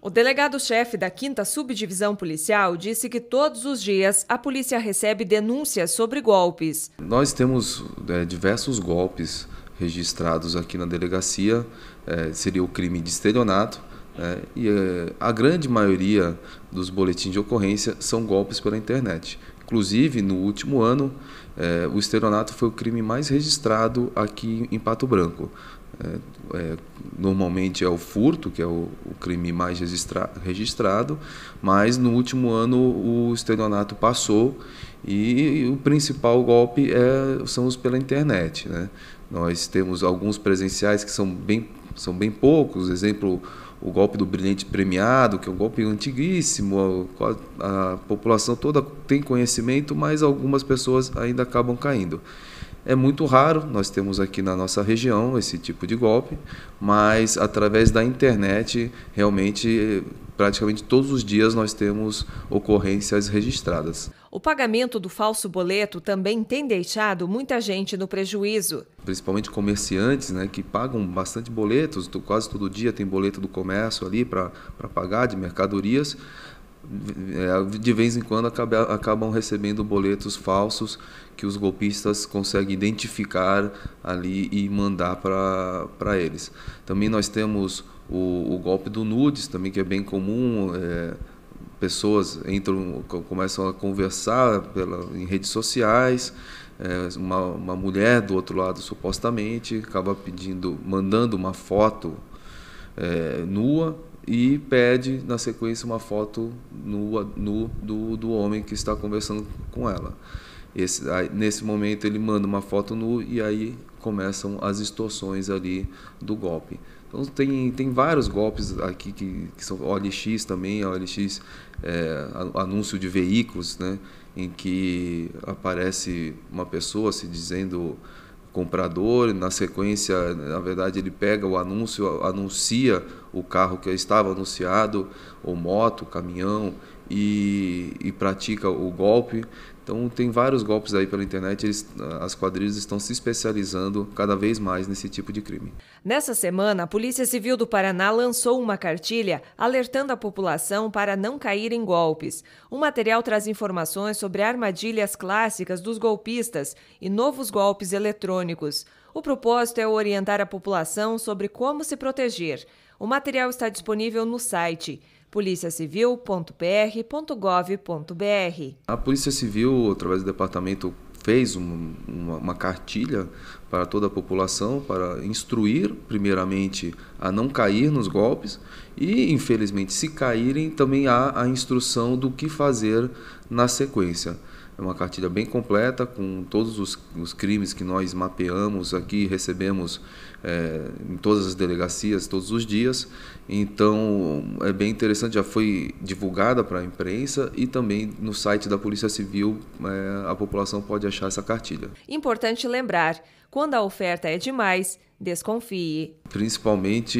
O delegado-chefe da 5 Subdivisão Policial disse que todos os dias a polícia recebe denúncias sobre golpes. Nós temos é, diversos golpes registrados aqui na delegacia, é, seria o crime de estelionato, é, e é, a grande maioria dos boletins de ocorrência são golpes pela internet. Inclusive, no último ano, é, o estelionato foi o crime mais registrado aqui em Pato Branco. É, é, normalmente é o furto, que é o, o crime mais registra registrado, mas no último ano o estelionato passou e, e o principal golpe é, são os pela internet. Né? Nós temos alguns presenciais que são bem, são bem poucos, exemplo, o golpe do brilhante premiado, que é um golpe antiguíssimo, a, a população toda tem conhecimento, mas algumas pessoas ainda acabam caindo. É muito raro, nós temos aqui na nossa região esse tipo de golpe, mas através da internet, realmente, praticamente todos os dias nós temos ocorrências registradas. O pagamento do falso boleto também tem deixado muita gente no prejuízo. Principalmente comerciantes, né, que pagam bastante boletos, quase todo dia tem boleto do comércio ali para pagar de mercadorias de vez em quando acabam recebendo boletos falsos que os golpistas conseguem identificar ali e mandar para eles. Também nós temos o, o, golpe do nudes, também que é bem comum. É, pessoas entram, começam a conversar pela, em redes sociais. É, uma, uma mulher do outro lado supostamente acaba pedindo, mandando uma foto é, nua e pede na sequência uma foto nua, nu do, do homem que está conversando com ela. Esse, aí, nesse momento ele manda uma foto nu e aí começam as extorsões ali do golpe. Então tem, tem vários golpes aqui que, que são OLX também, OLX é, anúncio de veículos, né, em que aparece uma pessoa se dizendo comprador, na sequência, na verdade, ele pega o anúncio, anuncia o carro que estava anunciado, ou moto, caminhão, e, e pratica o golpe. Então tem vários golpes aí pela internet, eles, as quadrilhas estão se especializando cada vez mais nesse tipo de crime. Nessa semana, a Polícia Civil do Paraná lançou uma cartilha alertando a população para não cair em golpes. O material traz informações sobre armadilhas clássicas dos golpistas e novos golpes eletrônicos. O propósito é orientar a população sobre como se proteger. O material está disponível no site policiacivil.pr.gov.br. A Polícia Civil, através do departamento, fez um, uma, uma cartilha para toda a população para instruir, primeiramente, a não cair nos golpes e, infelizmente, se caírem, também há a instrução do que fazer na sequência. É uma cartilha bem completa com todos os, os crimes que nós mapeamos aqui, recebemos é, em todas as delegacias todos os dias. Então é bem interessante, já foi divulgada para a imprensa e também no site da Polícia Civil é, a população pode achar essa cartilha. Importante lembrar: quando a oferta é demais, desconfie. Principalmente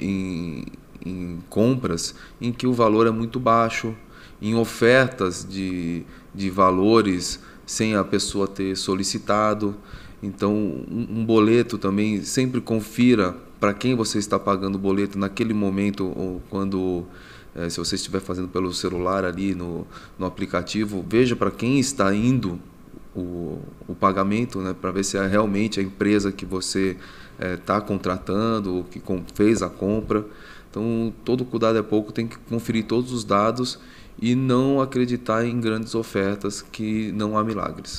em, em compras em que o valor é muito baixo em ofertas de, de valores sem a pessoa ter solicitado. Então, um, um boleto também, sempre confira para quem você está pagando o boleto naquele momento ou quando. É, se você estiver fazendo pelo celular ali no, no aplicativo, veja para quem está indo o, o pagamento, né, para ver se é realmente a empresa que você está eh, é, contratando que com, fez a compra. Então, todo cuidado é pouco, tem que conferir todos os dados e não acreditar em grandes ofertas que não há milagres.